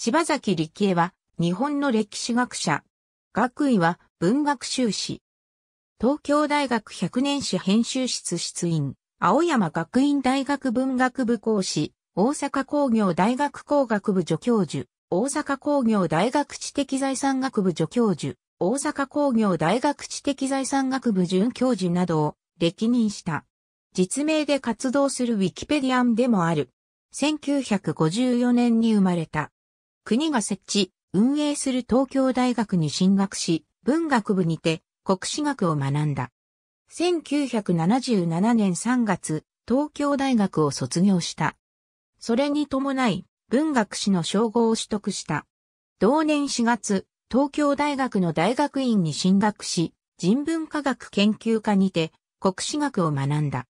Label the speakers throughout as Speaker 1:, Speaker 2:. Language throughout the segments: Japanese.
Speaker 1: 柴崎力恵は、日本の歴史学者。学位は、文学修士。東京大学百年史編集室室員、青山学院大学文学部講師、大阪工業大学工学部助教授、大阪工業大学知的財産学部助教授、大阪工業大学知的財産学部准教授などを歴任した。実名で活動するウィキペディアンでもある。1954年に生まれた。国が設置、運営する東京大学に進学し、文学部にて国史学を学んだ。1977年3月、東京大学を卒業した。それに伴い、文学士の称号を取得した。同年4月、東京大学の大学院に進学し、人文科学研究科にて国史学を学んだ。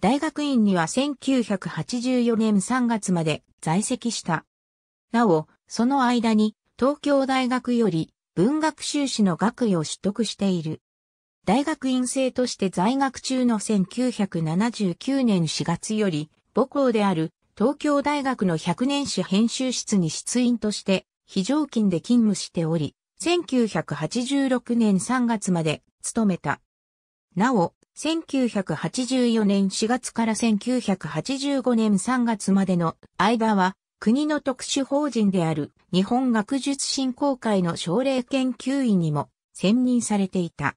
Speaker 1: 大学院には1984年3月まで在籍した。なお、その間に東京大学より文学修士の学位を取得している。大学院生として在学中の1979年4月より母校である東京大学の100年史編集室に出員として非常勤で勤務しており、1986年3月まで勤めた。なお、1984年4月から1985年3月までの間は国の特殊法人である日本学術振興会の奨励研究員にも選任されていた。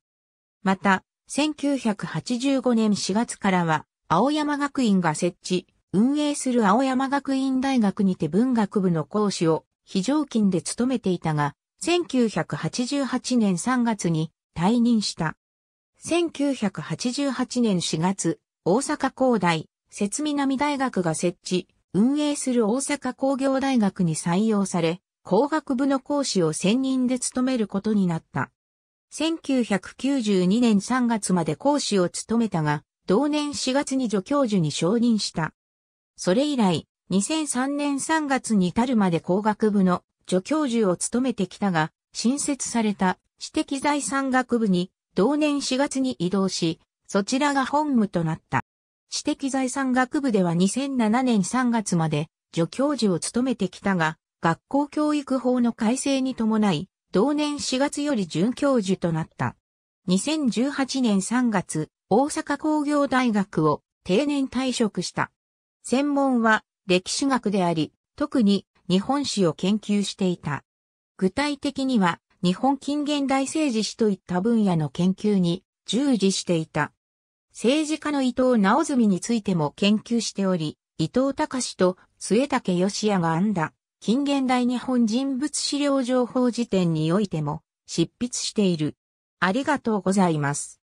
Speaker 1: また、1985年4月からは、青山学院が設置、運営する青山学院大学にて文学部の講師を非常勤で務めていたが、1988年3月に退任した。1988年4月、大阪工大、摂南大学が設置、運営する大阪工業大学に採用され、工学部の講師を専任で務めることになった。1992年3月まで講師を務めたが、同年4月に助教授に承認した。それ以来、2003年3月に至るまで工学部の助教授を務めてきたが、新設された知的財産学部に同年4月に移動し、そちらが本務となった。知的財産学部では2007年3月まで助教授を務めてきたが、学校教育法の改正に伴い、同年4月より准教授となった。2018年3月、大阪工業大学を定年退職した。専門は歴史学であり、特に日本史を研究していた。具体的には日本近現代政治史といった分野の研究に従事していた。政治家の伊藤直澄についても研究しており、伊藤隆と末竹義也が編んだ近現代日本人物資料情報辞典においても執筆している。ありがとうございます。